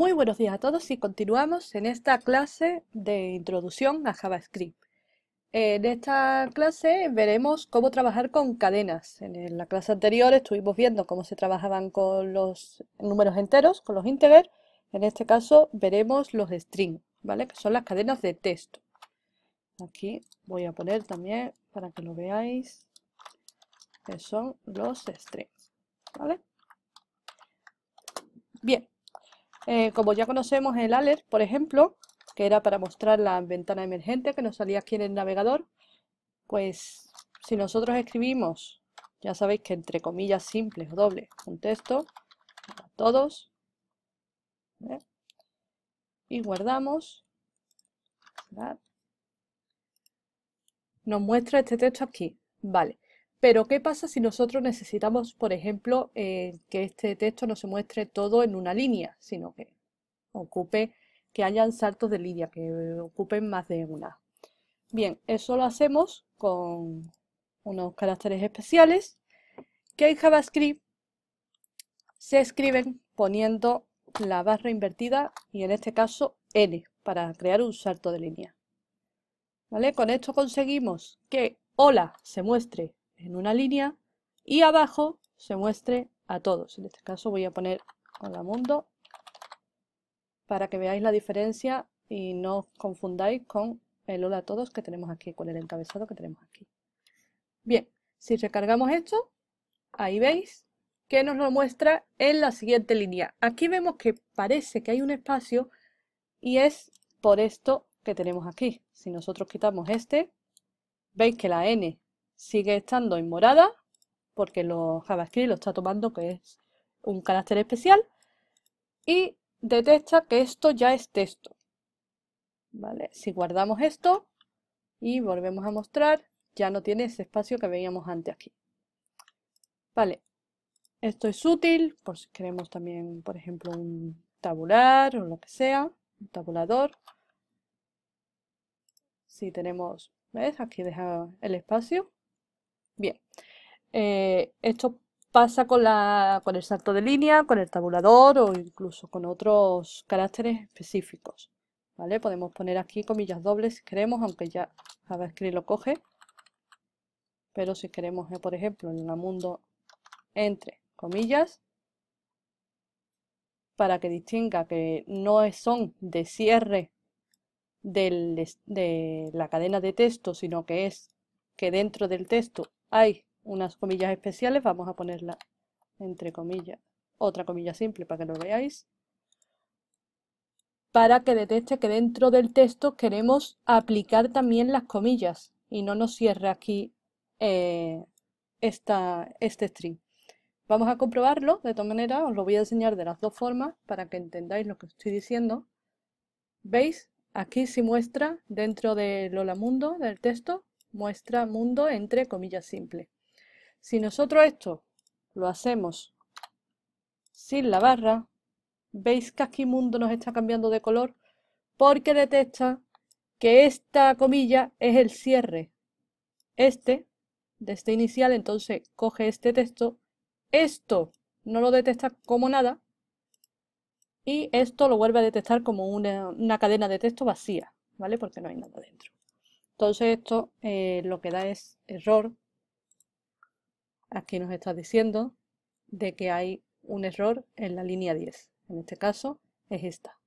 Muy buenos días a todos y continuamos en esta clase de introducción a JavaScript. En esta clase veremos cómo trabajar con cadenas. En la clase anterior estuvimos viendo cómo se trabajaban con los números enteros, con los integers. En este caso veremos los strings, ¿vale? Que son las cadenas de texto. Aquí voy a poner también, para que lo veáis, que son los strings, ¿vale? Bien, eh, como ya conocemos el alert, por ejemplo, que era para mostrar la ventana emergente que nos salía aquí en el navegador, pues si nosotros escribimos, ya sabéis que entre comillas simples o dobles, un texto todos, ¿eh? y guardamos, nos muestra este texto aquí. Vale, pero ¿qué pasa si nosotros necesitamos, por ejemplo, eh, que este texto no se muestre todo en una línea, sino que ocupe, que hayan saltos de línea, que eh, ocupen más de una? Bien, eso lo hacemos con unos caracteres especiales que en JavaScript se escriben poniendo la barra invertida y en este caso N para crear un salto de línea. ¿Vale? Con esto conseguimos que hola se muestre en una línea y abajo se muestre a todos. En este caso voy a poner hola mundo para que veáis la diferencia y no os confundáis con el hola a todos que tenemos aquí, con el encabezado que tenemos aquí. Bien, si recargamos esto, ahí veis que nos lo muestra en la siguiente línea. Aquí vemos que parece que hay un espacio y es por esto que tenemos aquí. Si nosotros quitamos este, veis que la N sigue estando en morada, porque lo JavaScript lo está tomando que es un carácter especial, y detecta que esto ya es texto. ¿Vale? Si guardamos esto y volvemos a mostrar, ya no tiene ese espacio que veíamos antes aquí. Vale, esto es útil por si queremos también, por ejemplo, un tabular o lo que sea, un tabulador. Si tenemos, ¿ves? Aquí deja el espacio. Bien, eh, esto pasa con, la, con el salto de línea, con el tabulador o incluso con otros caracteres específicos. ¿Vale? Podemos poner aquí comillas dobles si queremos, aunque ya JavaScript lo coge. Pero si queremos, eh, por ejemplo, en el mundo entre comillas, para que distinga que no son de cierre de la cadena de texto, sino que es que dentro del texto hay unas comillas especiales, vamos a ponerla entre comillas, otra comilla simple para que lo veáis, para que detecte que dentro del texto queremos aplicar también las comillas y no nos cierre aquí eh, este string. Vamos a comprobarlo, de todas maneras os lo voy a enseñar de las dos formas para que entendáis lo que estoy diciendo. ¿Veis? Aquí se muestra dentro del Hola Mundo, del texto, muestra mundo entre comillas simple. Si nosotros esto lo hacemos sin la barra, veis que aquí mundo nos está cambiando de color porque detecta que esta comilla es el cierre. Este, de este inicial, entonces coge este texto, esto no lo detecta como nada y esto lo vuelve a detectar como una, una cadena de texto vacía, ¿vale? Porque no hay nada dentro. Entonces esto eh, lo que da es error. Aquí nos está diciendo de que hay un error en la línea 10. En este caso es esta.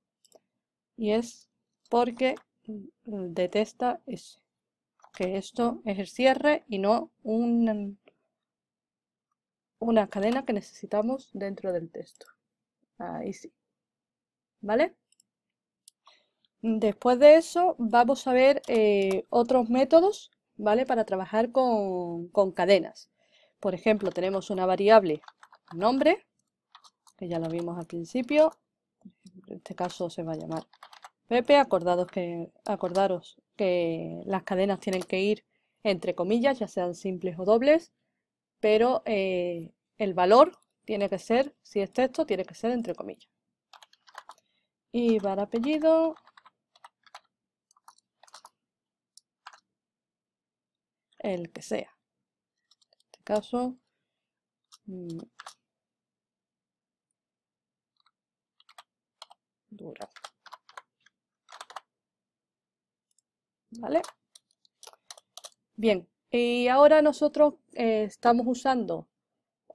Y es porque detesta es Que esto es el cierre y no un, una cadena que necesitamos dentro del texto. Ahí sí. ¿Vale? Después de eso vamos a ver eh, otros métodos, ¿vale? Para trabajar con, cadenas. Por ejemplo, tenemos una variable nombre, que ya lo vimos al principio. En este caso se va a llamar Pepe. Acordados que, acordaros que las cadenas tienen que ir entre comillas, ya sean simples o dobles, pero eh, el valor tiene que ser, si es texto, tiene que ser entre comillas. Y para apellido, el que sea. En este caso, mm, dura. ¿Vale? Bien, y ahora nosotros eh, estamos usando,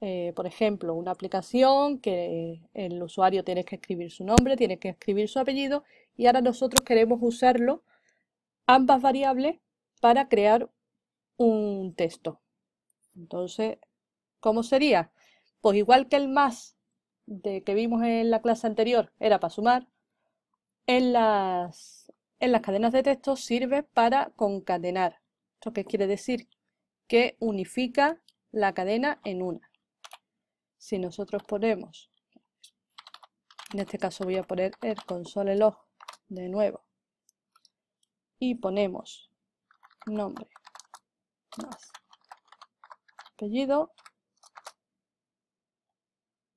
eh, por ejemplo, una aplicación que el usuario tiene que escribir su nombre, tiene que escribir su apellido, y ahora nosotros queremos usarlo, ambas variables, para crear un texto. Entonces, ¿cómo sería? Pues igual que el más de que vimos en la clase anterior era para sumar, en las, en las cadenas de texto sirve para concatenar. ¿Esto qué quiere decir? Que unifica la cadena en una. Si nosotros ponemos, en este caso voy a poner el console log de nuevo, y ponemos nombre más apellido.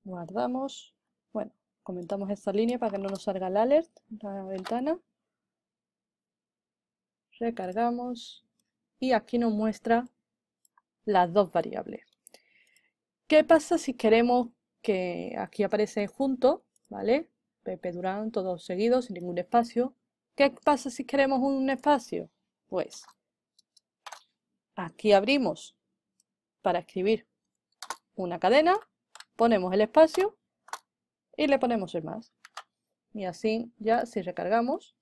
Guardamos. Bueno, comentamos esta línea para que no nos salga el alert, la ventana. Recargamos. Y aquí nos muestra las dos variables. ¿Qué pasa si queremos que aquí aparecen juntos? ¿Vale? Pepe Durán, todos seguidos, sin ningún espacio. ¿Qué pasa si queremos un espacio? Pues Aquí abrimos para escribir una cadena, ponemos el espacio y le ponemos el más. Y así ya si recargamos,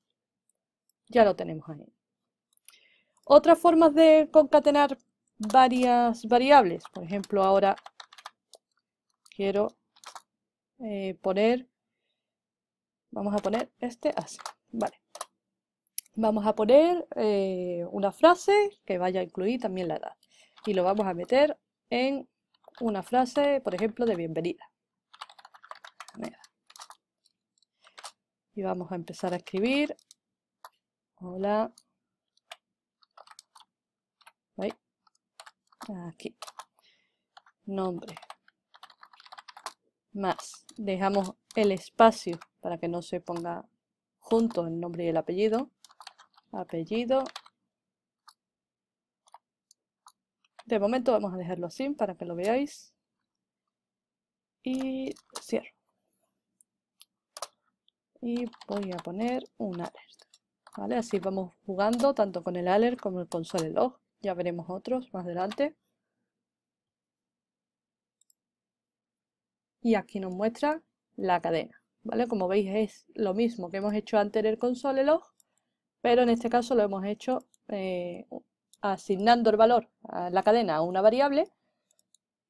ya lo tenemos ahí. Otras formas de concatenar varias variables. Por ejemplo, ahora quiero eh, poner, vamos a poner este así. Vale. Vamos a poner eh, una frase que vaya a incluir también la edad. Y lo vamos a meter en una frase, por ejemplo, de bienvenida. Y vamos a empezar a escribir. Hola. Aquí. Nombre. Más. Dejamos el espacio para que no se ponga junto el nombre y el apellido apellido. De momento vamos a dejarlo así para que lo veáis. Y cierro. Y voy a poner un alert. ¿Vale? Así vamos jugando tanto con el alert como con el log. Ya veremos otros más adelante. Y aquí nos muestra la cadena. ¿Vale? Como veis es lo mismo que hemos hecho antes en el console log, pero en este caso lo hemos hecho eh, asignando el valor a la cadena a una variable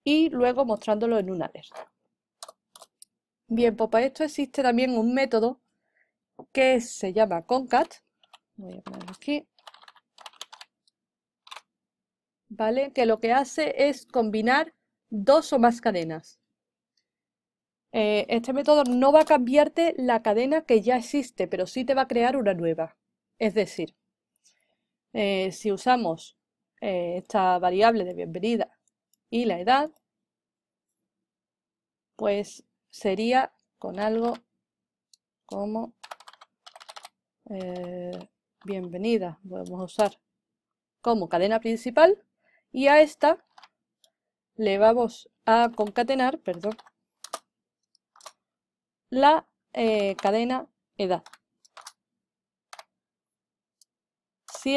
y luego mostrándolo en una alerta. Bien, pues para esto existe también un método que se llama concat, voy a aquí, ¿vale? Que lo que hace es combinar dos o más cadenas. Eh, este método no va a cambiarte la cadena que ya existe, pero sí te va a crear una nueva. Es decir, eh, si usamos eh, esta variable de bienvenida y la edad, pues sería con algo como eh, bienvenida, podemos usar como cadena principal y a esta le vamos a concatenar, perdón, la eh, cadena edad. Si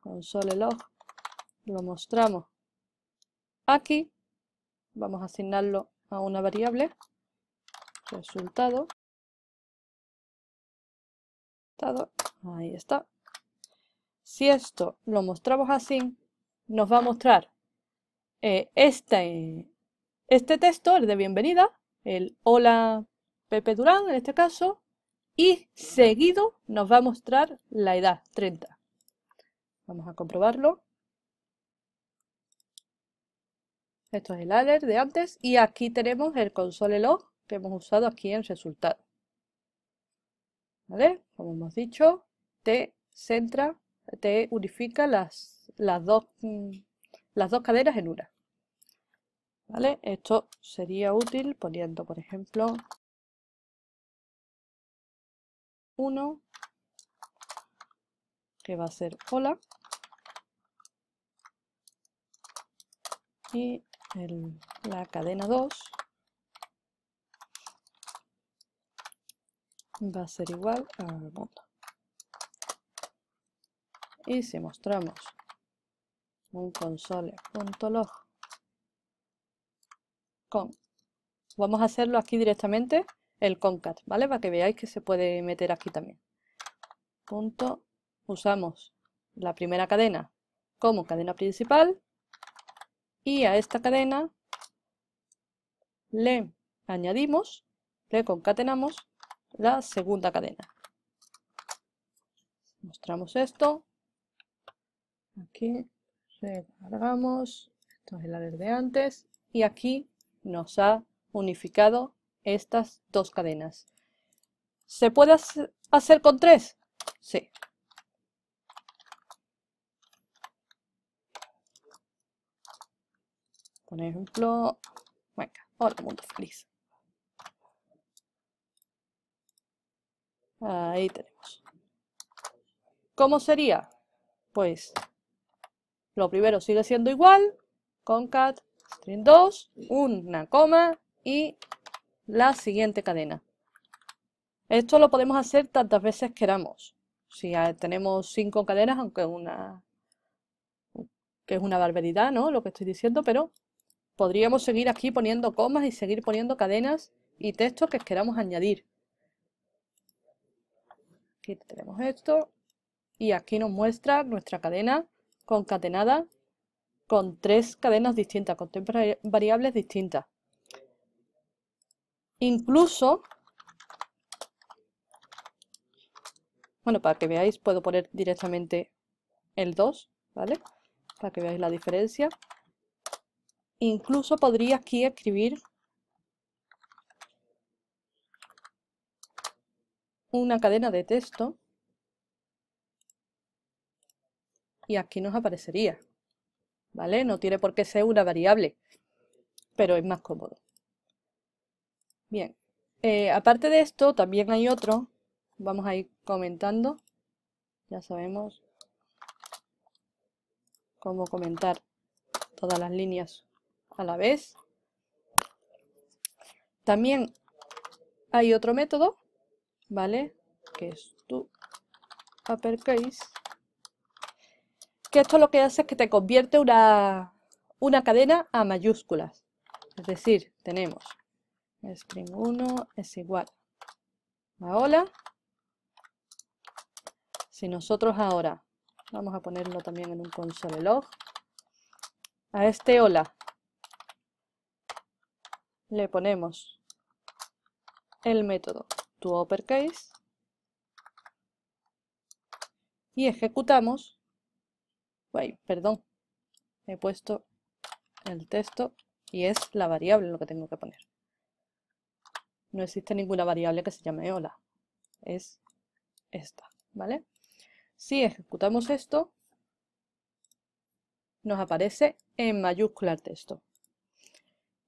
Console log. Lo mostramos aquí. Vamos a asignarlo a una variable. Resultado. Ahí está. Si esto lo mostramos así, nos va a mostrar eh, este, este texto, el de bienvenida, el hola Pepe Durán en este caso, y seguido nos va a mostrar la edad, 30. Vamos a comprobarlo. Esto es el alert de antes y aquí tenemos el console log que hemos usado aquí en resultado. ¿Vale? Como hemos dicho, te centra, te unifica las, las, dos, mm, las dos cadenas en una. ¿Vale? Esto sería útil poniendo, por ejemplo, uno que va a ser hola y la cadena 2 va a ser igual al mundo y si mostramos un console.log con vamos a hacerlo aquí directamente el concat, ¿vale? Para que veáis que se puede meter aquí también. Punto. Usamos la primera cadena como cadena principal y a esta cadena le añadimos, le concatenamos la segunda cadena. Mostramos esto. Aquí recargamos. Esto es la de antes. Y aquí nos ha unificado estas dos cadenas. ¿Se puede hacer con tres? Sí. Por ejemplo, venga, hola mundo feliz. Ahí tenemos. ¿Cómo sería? Pues lo primero sigue siendo igual, Con cat string 2, una coma y la siguiente cadena. Esto lo podemos hacer tantas veces queramos. Si tenemos cinco cadenas, aunque una que es una barbaridad, ¿no? Lo que estoy diciendo, pero podríamos seguir aquí poniendo comas y seguir poniendo cadenas y textos que queramos añadir. Aquí tenemos esto y aquí nos muestra nuestra cadena concatenada con tres cadenas distintas, con tres variables distintas. Incluso, bueno, para que veáis, puedo poner directamente el 2, ¿vale? Para que veáis la diferencia. Incluso podría aquí escribir una cadena de texto y aquí nos aparecería, ¿vale? No tiene por qué ser una variable, pero es más cómodo. Bien. Eh, aparte de esto, también hay otro. Vamos a ir comentando. Ya sabemos cómo comentar todas las líneas a la vez. También hay otro método, ¿vale? Que es tu uppercase. Que esto lo que hace es que te convierte una, una cadena a mayúsculas. Es decir, tenemos string1 es igual a hola. Si nosotros ahora, vamos a ponerlo también en un console log, a este hola le ponemos el método toUpperCase y ejecutamos, perdón, he puesto el texto y es la variable lo que tengo que poner no existe ninguna variable que se llame hola. Es esta, ¿vale? Si ejecutamos esto, nos aparece en mayúscula el texto.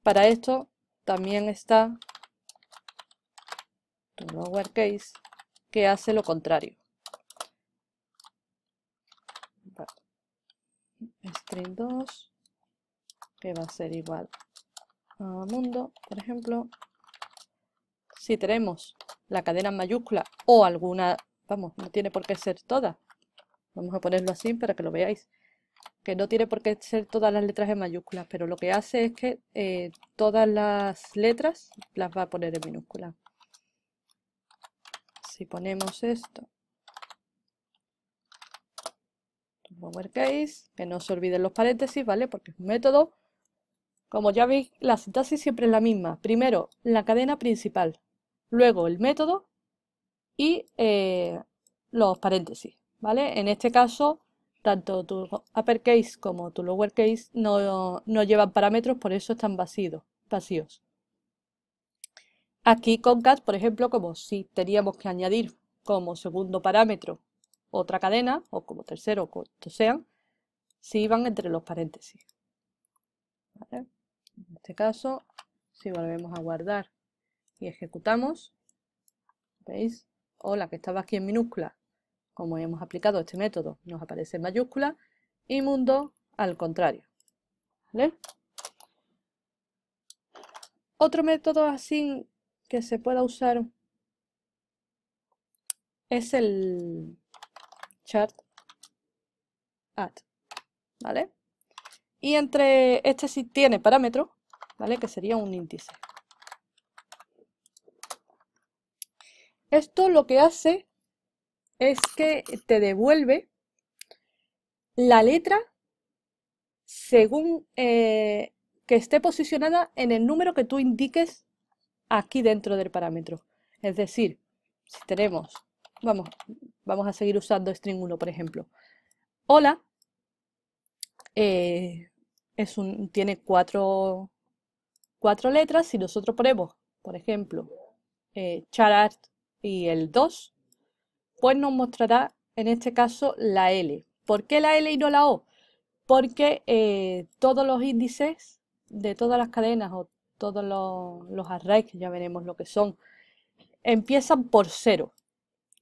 Para esto también está case que hace lo contrario. String 2 que va a ser igual a mundo, por ejemplo, si tenemos la cadena en mayúscula o alguna, vamos, no tiene por qué ser toda. Vamos a ponerlo así para que lo veáis. Que no tiene por qué ser todas las letras en mayúsculas, pero lo que hace es que eh, todas las letras las va a poner en minúscula. Si ponemos esto, Case, que no se olviden los paréntesis, ¿vale? Porque es un método. Como ya veis, la sintaxis siempre es la misma. Primero, la cadena principal, luego el método y eh, los paréntesis, ¿vale? En este caso, tanto tu uppercase como tu lowercase no, no llevan parámetros, por eso están vacíos, vacíos. Aquí cat, por ejemplo, como si teníamos que añadir como segundo parámetro otra cadena, o como tercero, o cuanto sean, si iban entre los paréntesis. En este caso, si volvemos a guardar y ejecutamos, ¿veis? O la que estaba aquí en minúscula, como hemos aplicado este método, nos aparece en mayúscula y mundo al contrario. ¿Vale? Otro método así que se pueda usar es el chart add, ¿vale? Y entre este sí tiene parámetro, ¿vale? Que sería un índice. Esto lo que hace es que te devuelve la letra según eh, que esté posicionada en el número que tú indiques aquí dentro del parámetro. Es decir, si tenemos, vamos, vamos a seguir usando string 1, por ejemplo. Hola eh, tiene cuatro, letras. Si nosotros ponemos, por ejemplo, eh, charart y el 2, pues nos mostrará en este caso la L. ¿Por qué la L y no la O? Porque eh, todos los índices de todas las cadenas o todos los, arrays, que ya veremos lo que son, empiezan por 0.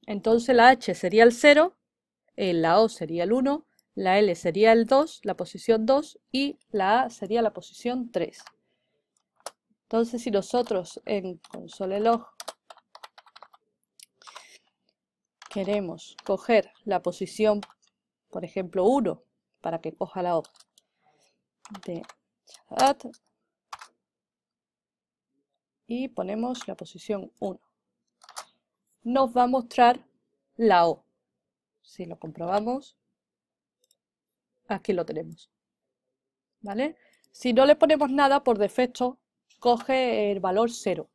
Entonces la H sería el 0, eh, la O sería el 1, la L sería el 2, la posición 2 y la A sería la posición 3. Entonces si nosotros en console log queremos coger la posición, por ejemplo, 1, para que coja la O de chat, y ponemos la posición 1. Nos va a mostrar la O. Si lo comprobamos, aquí lo tenemos. ¿Vale? Si no le ponemos nada, por defecto, coge el valor 0.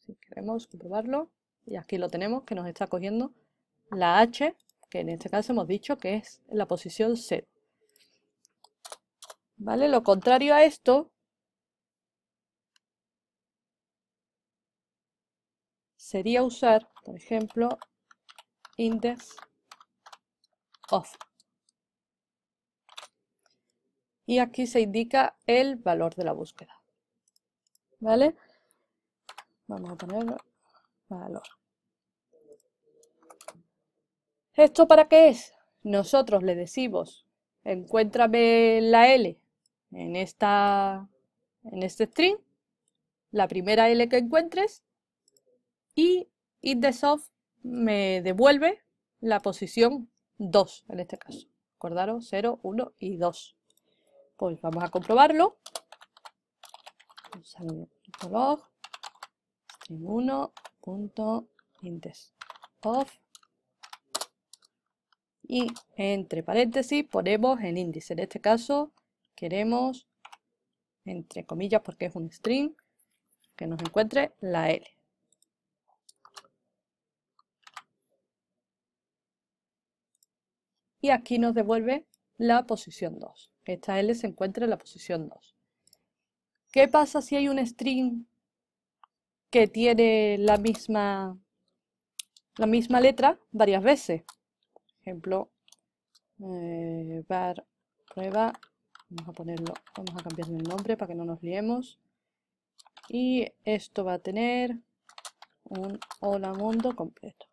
Si queremos comprobarlo, y aquí lo tenemos, que nos está cogiendo la H, que en este caso hemos dicho que es la posición Z. ¿Vale? Lo contrario a esto sería usar, por ejemplo, index of. Y aquí se indica el valor de la búsqueda. ¿Vale? Vamos a ponerlo, valor. ¿Esto para qué es? Nosotros le decimos, encuéntrame la L en, esta, en este string, la primera L que encuentres, y indexOf me devuelve la posición 2 en este caso. Acordaros, 0, 1 y 2. Pues vamos a comprobarlo. string 1 y entre paréntesis ponemos el índice. En este caso queremos, entre comillas porque es un string, que nos encuentre la L. Y aquí nos devuelve la posición 2. Esta L se encuentra en la posición 2. ¿Qué pasa si hay un string que tiene la misma, la misma letra varias veces? ejemplo, eh, bar prueba, vamos a ponerlo, vamos a cambiarle el nombre para que no nos liemos. Y esto va a tener un hola mundo completo.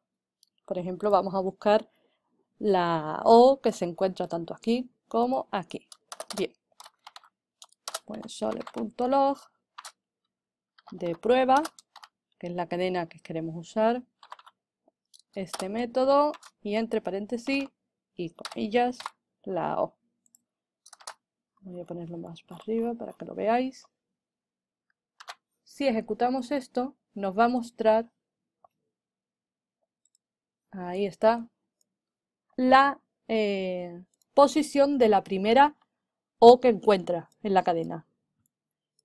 Por ejemplo, vamos a buscar la O que se encuentra tanto aquí como aquí. Bien. Pues log de prueba, que es la cadena que queremos usar este método y entre paréntesis y comillas la O. Voy a ponerlo más para arriba para que lo veáis. Si ejecutamos esto, nos va a mostrar, ahí está, la eh, posición de la primera O que encuentra en la cadena.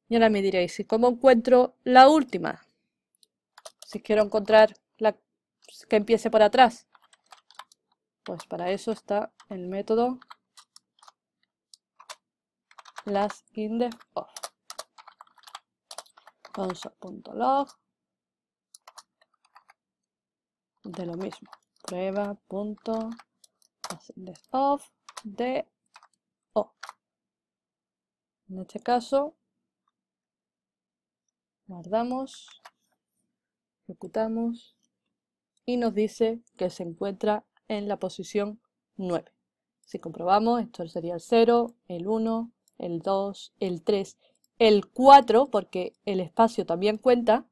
Y ahora me diréis, ¿y cómo encuentro la última? Si quiero encontrar pues, que empiece por atrás? Pues para eso está el método las index de lo mismo prueba de o en este caso guardamos ejecutamos y nos dice que se encuentra en la posición 9. Si comprobamos, esto sería el 0, el 1, el 2, el 3, el 4, porque el espacio también cuenta,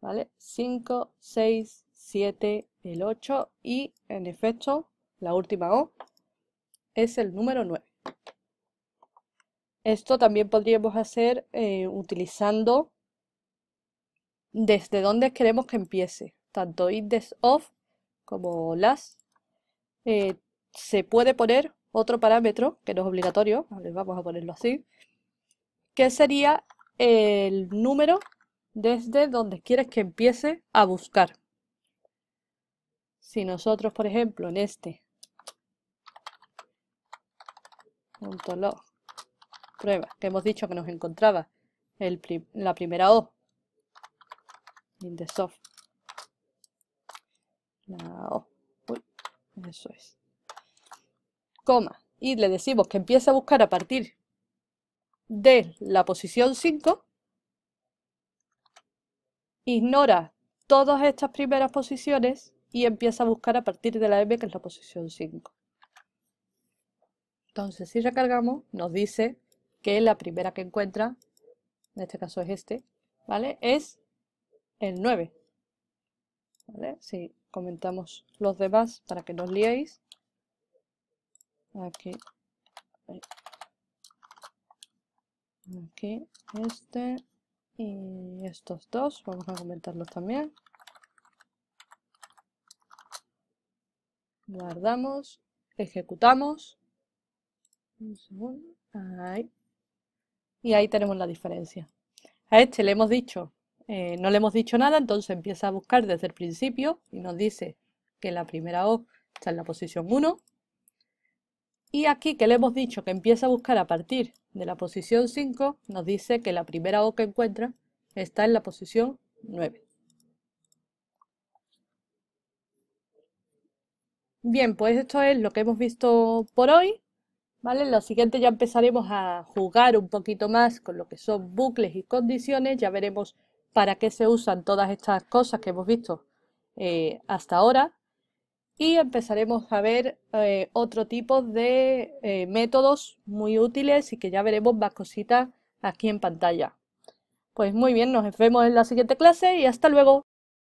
¿vale? 5, 6, 7, el 8 y en efecto la última O es el número 9. Esto también podríamos hacer eh, utilizando desde dónde queremos que empiece tanto index of como las, eh, se puede poner otro parámetro, que no es obligatorio, vamos a ponerlo así, que sería el número desde donde quieres que empiece a buscar. Si nosotros, por ejemplo, en este punto log prueba, que hemos dicho que nos encontraba el la primera O, soft no. O, eso es. Coma. Y le decimos que empieza a buscar a partir de la posición 5. Ignora todas estas primeras posiciones y empieza a buscar a partir de la M, que es la posición 5. Entonces, si recargamos, nos dice que la primera que encuentra, en este caso es este, ¿vale? Es el 9. ¿Vale? Si comentamos los demás para que los liéis. Aquí. Aquí, este. Y estos dos, vamos a comentarlos también. Guardamos, ejecutamos. Un segundo. Ahí. Y ahí tenemos la diferencia. A este le hemos dicho eh, no le hemos dicho nada, entonces empieza a buscar desde el principio y nos dice que la primera O está en la posición 1. Y aquí que le hemos dicho que empieza a buscar a partir de la posición 5, nos dice que la primera O que encuentra está en la posición 9. Bien, pues esto es lo que hemos visto por hoy. ¿Vale? lo siguiente ya empezaremos a jugar un poquito más con lo que son bucles y condiciones. Ya veremos para qué se usan todas estas cosas que hemos visto eh, hasta ahora y empezaremos a ver eh, otro tipo de eh, métodos muy útiles y que ya veremos más cositas aquí en pantalla. Pues muy bien, nos vemos en la siguiente clase y hasta luego.